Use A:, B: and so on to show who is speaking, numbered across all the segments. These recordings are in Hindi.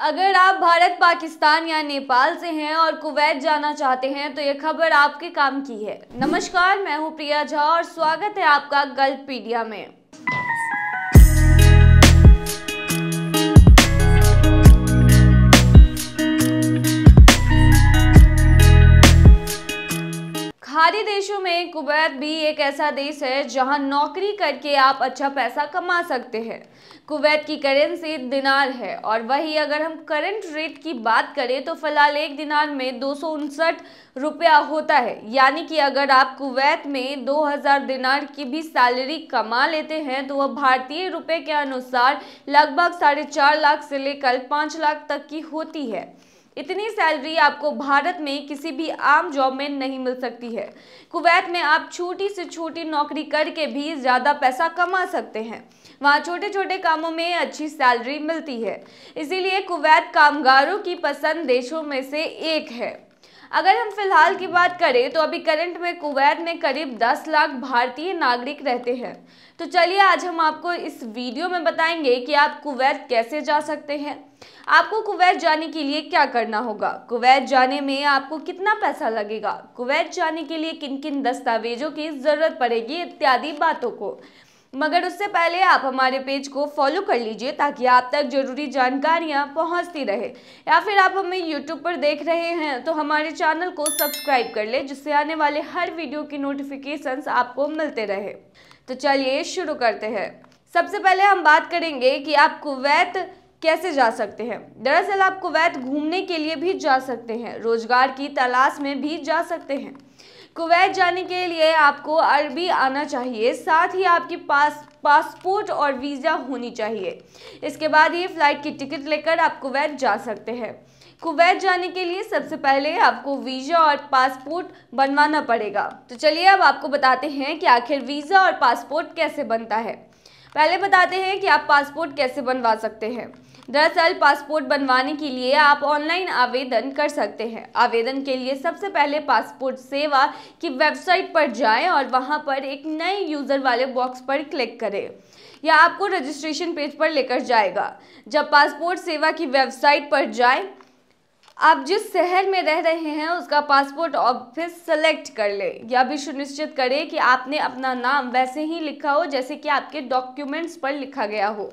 A: अगर आप भारत पाकिस्तान या नेपाल से हैं और कुवैत जाना चाहते हैं तो ये खबर आपके काम की है नमस्कार मैं हूँ प्रिया झा और स्वागत है आपका गल्फ पीडिया में आबादी देशों में कुवैत भी एक ऐसा देश है जहां नौकरी करके आप अच्छा पैसा कमा सकते हैं कुवैत की करेंसी दिनार है और वही अगर हम करंट रेट की बात करें तो फ़िलहाल एक दिनार में दो रुपया होता है यानी कि अगर आप कुवैत में 2000 दिनार की भी सैलरी कमा लेते हैं तो वह भारतीय रुपये के अनुसार लगभग साढ़े लाख से लेकर पाँच लाख तक की होती है इतनी सैलरी आपको भारत में किसी भी आम जॉब में नहीं मिल सकती है कुवैत में आप छोटी से छोटी नौकरी करके भी ज़्यादा पैसा कमा सकते हैं वहाँ छोटे छोटे कामों में अच्छी सैलरी मिलती है इसीलिए कुवैत कामगारों की पसंद देशों में से एक है अगर हम फिलहाल की बात करें तो अभी करंट में कुवैत में करीब 10 लाख भारतीय नागरिक रहते हैं तो चलिए आज हम आपको इस वीडियो में बताएंगे कि आप कुवैत कैसे जा सकते हैं आपको कुवैत जाने के लिए क्या करना होगा कुवैत जाने में आपको कितना पैसा लगेगा कुवैत जाने के लिए किन किन दस्तावेजों की ज़रूरत पड़ेगी इत्यादि बातों को मगर उससे पहले आप हमारे पेज को फॉलो कर लीजिए ताकि आप तक जरूरी जानकारियाँ पहुँचती रहे या फिर आप हमें यूट्यूब पर देख रहे हैं तो हमारे चैनल को सब्सक्राइब कर ले जिससे आने वाले हर वीडियो की नोटिफिकेशन आपको मिलते रहे तो चलिए शुरू करते हैं सबसे पहले हम बात करेंगे कि आप कुवैत कैसे जा सकते हैं दरअसल आप कुवैत घूमने के लिए भी जा सकते हैं रोजगार की तलाश में भी जा सकते हैं कुवैत जाने के लिए आपको अरबी आना चाहिए साथ ही आपके पास पासपोर्ट और वीज़ा होनी चाहिए इसके बाद ये फ़्लाइट की टिकट लेकर आप कुवैत जा सकते हैं कुवैत जाने के लिए सबसे पहले आपको वीज़ा और पासपोर्ट बनवाना पड़ेगा तो चलिए अब आपको बताते हैं कि आखिर वीज़ा और पासपोर्ट कैसे बनता है पहले बताते हैं कि आप पासपोर्ट कैसे बनवा सकते हैं दरअसल पासपोर्ट बनवाने के लिए आप ऑनलाइन आवेदन कर सकते हैं आवेदन के लिए सबसे पहले पासपोर्ट सेवा की वेबसाइट पर जाएं और वहां पर एक नए यूज़र वाले बॉक्स पर क्लिक करें या आपको रजिस्ट्रेशन पेज पर लेकर जाएगा जब पासपोर्ट सेवा की वेबसाइट पर जाएं आप जिस शहर में रह रहे हैं उसका पासपोर्ट ऑफिस सेलेक्ट कर लें या भी सुनिश्चित करें कि आपने अपना नाम वैसे ही लिखा हो जैसे कि आपके डॉक्यूमेंट्स पर लिखा गया हो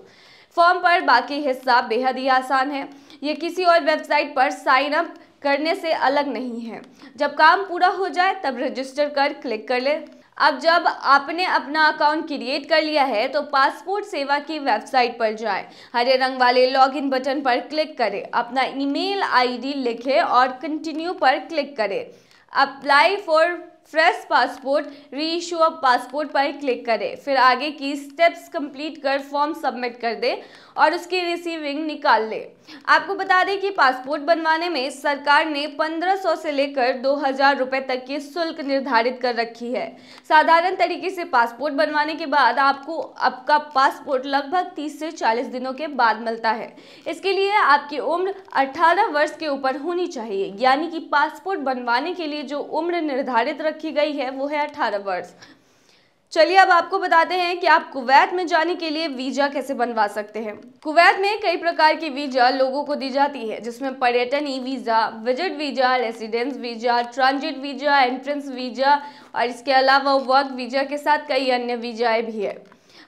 A: फॉर्म पर बाकी हिस्सा बेहद ही आसान है ये किसी और वेबसाइट पर साइन अप करने से अलग नहीं है जब काम पूरा हो जाए तब रजिस्टर कर क्लिक कर लें अब जब आपने अपना अकाउंट क्रिएट कर लिया है तो पासपोर्ट सेवा की वेबसाइट पर जाएं, हरे रंग वाले लॉगिन बटन पर क्लिक करें अपना ईमेल आईडी लिखें और कंटिन्यू पर क्लिक करें apply for fresh passport reissue of passport पर क्लिक करें फिर आगे की स्टेप्स कंप्लीट कर फॉर्म सबमिट कर दें और उसकी रिसीविंग निकाल लें आपको बता दें कि पासपोर्ट बनवाने में सरकार ने 1500 से लेकर 2000 रुपए तक की शुल्क निर्धारित कर रखी है साधारण तरीके से पासपोर्ट बनवाने के बाद आपको आपका पासपोर्ट लगभग 30 से 40 दिनों के बाद मिलता है इसके लिए आपकी उम्र 18 वर्ष के ऊपर होनी चाहिए यानी कि पासपोर्ट बनवाने के लिए जो उम्र निर्धारित रखी गई है वो है अठारह वर्ष चलिए अब आपको बताते हैं कि आप कुवैत में जाने के लिए वीज़ा कैसे बनवा सकते हैं कुवैत में कई प्रकार की वीज़ा लोगों को दी जाती है जिसमें पर्यटन e visa visit visa residence visa transit visa entrance visa और इसके अलावा वर्क वीज़ा के साथ कई अन्य वीजाएं भी है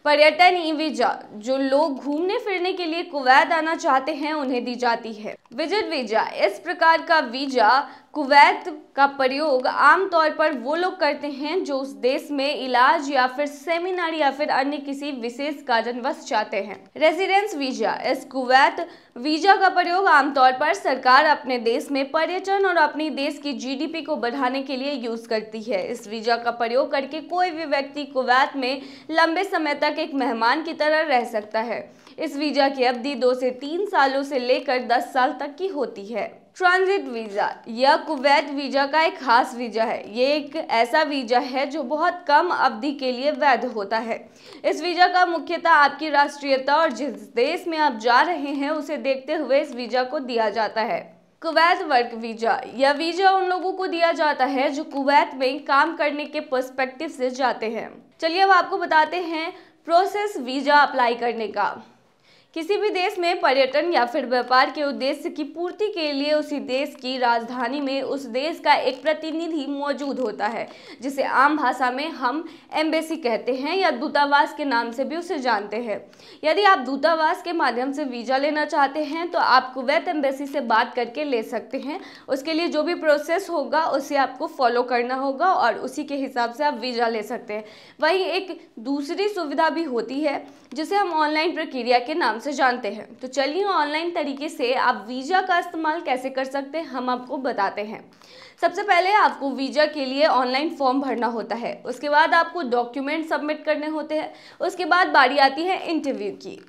A: पर्यटन ई वीजा जो लोग घूमने फिरने के लिए कुवैत आना चाहते हैं उन्हें दी जाती है विजिट वीजा इस प्रकार का वीजा कुवैत का प्रयोग आमतौर पर वो लोग करते हैं जो उस देश में इलाज या फिर सेमिनार या फिर अन्य किसी विशेष कारणवश चाहते हैं रेजिडेंस वीजा इस कुवैत वीजा का प्रयोग आमतौर पर सरकार अपने देश में पर्यटन और अपनी देश की जीडीपी को बढ़ाने के लिए यूज करती है इस वीजा का प्रयोग करके कोई भी व्यक्ति कुवैत में लंबे समय तक एक मेहमान की तरह रह सकता है इस वीजा की अवधि दो से तीन सालों से लेकर दस साल तक की होती है ट्रांजिट वीज़ा यह कुवैत वीज़ा का एक खास वीज़ा है ये एक ऐसा वीज़ा है जो बहुत कम अवधि के लिए वैध होता है इस वीज़ा का मुख्यतः आपकी राष्ट्रीयता और जिस देश में आप जा रहे हैं उसे देखते हुए इस वीज़ा को दिया जाता है कुवैत वर्क वीज़ा यह वीज़ा उन लोगों को दिया जाता है जो कुवैत में काम करने के परस्पेक्टिव से जाते हैं चलिए अब आपको बताते हैं प्रोसेस वीज़ा अप्लाई करने का किसी भी देश में पर्यटन या फिर व्यापार के उद्देश्य की पूर्ति के लिए उसी देश की राजधानी में उस देश का एक प्रतिनिधि मौजूद होता है जिसे आम भाषा में हम एम्बेसी कहते हैं या दूतावास के नाम से भी उसे जानते हैं यदि आप दूतावास के माध्यम से वीज़ा लेना चाहते हैं तो आप कुवैत एम्बेसी से बात करके ले सकते हैं उसके लिए जो भी प्रोसेस होगा उसे आपको फॉलो करना होगा और उसी के हिसाब से आप वीज़ा ले सकते हैं वहीं एक दूसरी सुविधा भी होती है जिसे हम ऑनलाइन प्रक्रिया के नाम से जानते हैं तो चलिए ऑनलाइन तरीके से आप वीज़ा का इस्तेमाल कैसे कर सकते हैं हम आपको बताते हैं सबसे पहले आपको वीज़ा के लिए ऑनलाइन फॉर्म भरना होता है उसके बाद आपको डॉक्यूमेंट सबमिट करने होते हैं उसके बाद बारी आती है इंटरव्यू की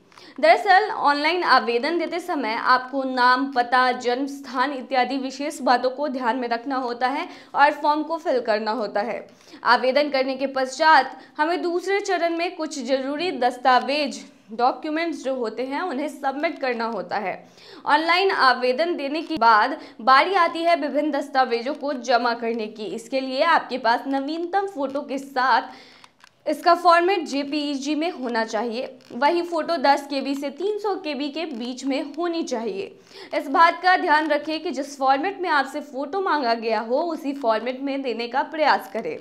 A: दरअसल ऑनलाइन आवेदन देते समय आपको नाम पता जन्म स्थान इत्यादि विशेष बातों को ध्यान में रखना होता है और फॉर्म को फिल करना होता है आवेदन करने के पश्चात हमें दूसरे चरण में कुछ जरूरी दस्तावेज डॉक्यूमेंट्स जो होते हैं उन्हें सबमिट करना होता है ऑनलाइन आवेदन देने के बाद बारी आती है विभिन्न दस्तावेजों को जमा करने की इसके लिए आपके पास नवीनतम फोटो के साथ इसका फॉर्मेट जेपीईजी e में होना चाहिए वही फ़ोटो 10 के से 300 के के बीच में होनी चाहिए इस बात का ध्यान रखें कि जिस फॉर्मेट में आपसे फ़ोटो मांगा गया हो उसी फॉर्मेट में देने का प्रयास करें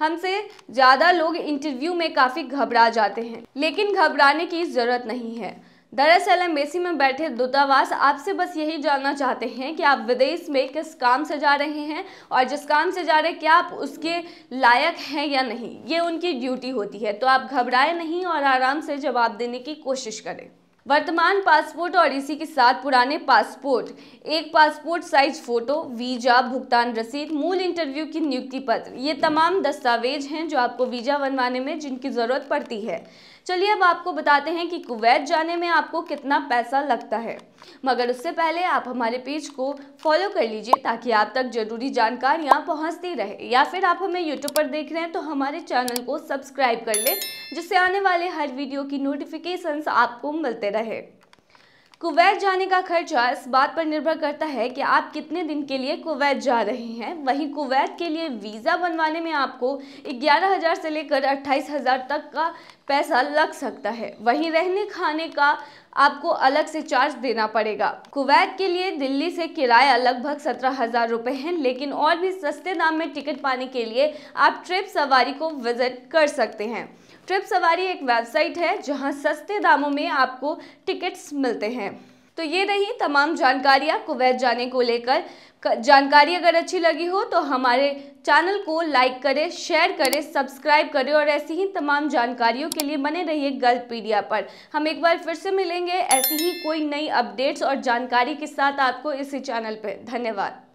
A: हमसे ज़्यादा लोग इंटरव्यू में काफ़ी घबरा जाते हैं लेकिन घबराने की ज़रूरत नहीं है दरअसल एम्बेसी में बैठे दूतावास आपसे बस यही जानना चाहते हैं कि आप विदेश में किस काम से जा रहे हैं और जिस काम से जा रहे हैं क्या आप उसके लायक हैं या नहीं ये उनकी ड्यूटी होती है तो आप घबराएं नहीं और आराम से जवाब देने की कोशिश करें वर्तमान पासपोर्ट और इसी के साथ पुराने पासपोर्ट एक पासपोर्ट साइज फ़ोटो वीज़ा भुगतान रसीद मूल इंटरव्यू की नियुक्ति पत्र ये तमाम दस्तावेज हैं जो आपको वीज़ा बनवाने में जिनकी ज़रूरत पड़ती है चलिए अब आपको बताते हैं कि कुवैत जाने में आपको कितना पैसा लगता है मगर उससे पहले आप हमारे पेज को फॉलो कर लीजिए ताकि आप तक जरूरी जानकारियाँ पहुँचती रहे या फिर आप हमें यूट्यूब पर देख रहे हैं तो हमारे चैनल को सब्सक्राइब कर लें जिससे आने वाले हर वीडियो की नोटिफिकेशन आपको मिलते रहे कुवैत जाने का खर्चा इस बात पर निर्भर करता है कि आप कितने दिन के लिए कुवैत जा रहे हैं वहीं कुवैत के लिए वीज़ा बनवाने में आपको ग्यारह हज़ार से लेकर अट्ठाईस हज़ार तक का पैसा लग सकता है वहीं रहने खाने का आपको अलग से चार्ज देना पड़ेगा कुवैत के लिए दिल्ली से किराया लगभग सत्रह हज़ार रुपये है लेकिन और भी सस्ते दाम में टिकट पाने के लिए आप ट्रिप सवारी को विजिट कर सकते हैं ट्रिप सवारी एक वेबसाइट है जहां सस्ते दामों में आपको टिकट्स मिलते हैं तो ये रही तमाम जानकारियाँ कुवैत जाने को लेकर जानकारी अगर अच्छी लगी हो तो हमारे चैनल को लाइक करें शेयर करें सब्सक्राइब करें और ऐसी ही तमाम जानकारियों के लिए बने रहिए गल्फ पीडिया पर हम एक बार फिर से मिलेंगे ऐसी ही कोई नई अपडेट्स और जानकारी के साथ आपको इसी चैनल पर धन्यवाद